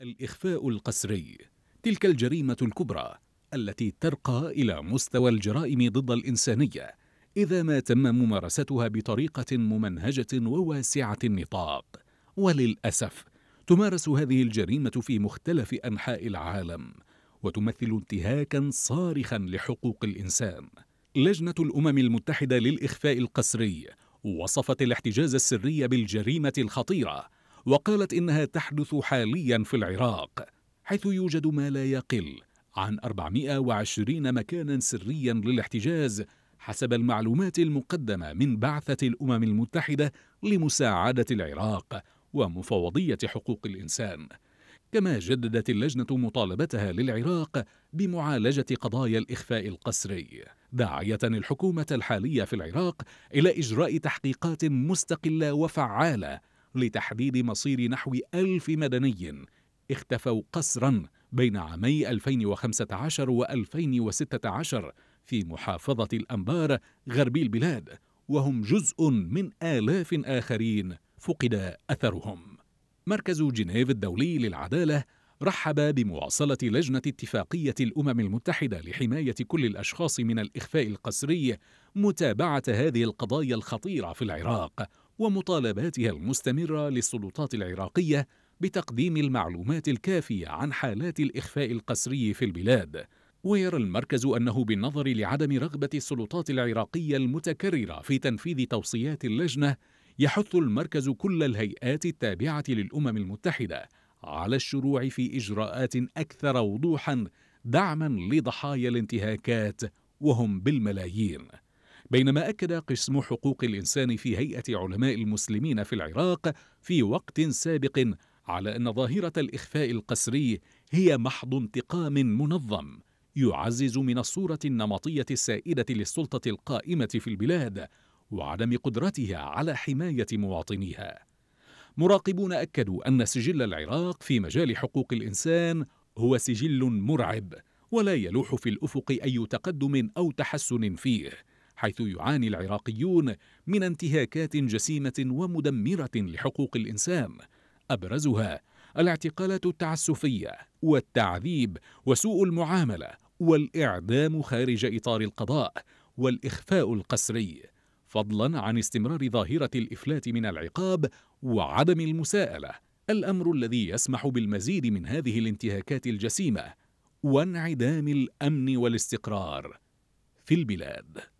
الإخفاء القسري تلك الجريمة الكبرى التي ترقى إلى مستوى الجرائم ضد الإنسانية إذا ما تم ممارستها بطريقة ممنهجة وواسعة النطاق وللأسف تمارس هذه الجريمة في مختلف أنحاء العالم وتمثل انتهاكا صارخا لحقوق الإنسان لجنة الأمم المتحدة للإخفاء القسري وصفت الاحتجاز السري بالجريمة الخطيرة وقالت إنها تحدث حاليا في العراق حيث يوجد ما لا يقل عن 420 مكانا سريا للاحتجاز حسب المعلومات المقدمة من بعثة الأمم المتحدة لمساعدة العراق ومفوضية حقوق الإنسان كما جددت اللجنة مطالبتها للعراق بمعالجة قضايا الإخفاء القسري داعية الحكومة الحالية في العراق إلى إجراء تحقيقات مستقلة وفعالة لتحديد مصير نحو ألف مدني اختفوا قسرا بين عامي 2015 و 2016 في محافظة الأنبار غربي البلاد وهم جزء من آلاف آخرين فقد أثرهم مركز جنيف الدولي للعدالة رحب بمواصلة لجنة اتفاقية الأمم المتحدة لحماية كل الأشخاص من الإخفاء القسري متابعة هذه القضايا الخطيرة في العراق ومطالباتها المستمرة للسلطات العراقية بتقديم المعلومات الكافية عن حالات الإخفاء القسري في البلاد ويرى المركز أنه بالنظر لعدم رغبة السلطات العراقية المتكررة في تنفيذ توصيات اللجنة يحث المركز كل الهيئات التابعة للأمم المتحدة على الشروع في إجراءات أكثر وضوحا دعما لضحايا الانتهاكات وهم بالملايين بينما أكد قسم حقوق الإنسان في هيئة علماء المسلمين في العراق في وقت سابق على أن ظاهرة الإخفاء القسري هي محض انتقام منظم يعزز من الصورة النمطية السائدة للسلطة القائمة في البلاد وعدم قدرتها على حماية مواطنيها. مراقبون أكدوا أن سجل العراق في مجال حقوق الإنسان هو سجل مرعب ولا يلوح في الأفق أي تقدم أو تحسن فيه. حيث يعاني العراقيون من انتهاكات جسيمه ومدمره لحقوق الانسان ابرزها الاعتقالات التعسفيه والتعذيب وسوء المعامله والاعدام خارج اطار القضاء والاخفاء القسري فضلا عن استمرار ظاهره الافلات من العقاب وعدم المساءله الامر الذي يسمح بالمزيد من هذه الانتهاكات الجسيمه وانعدام الامن والاستقرار في البلاد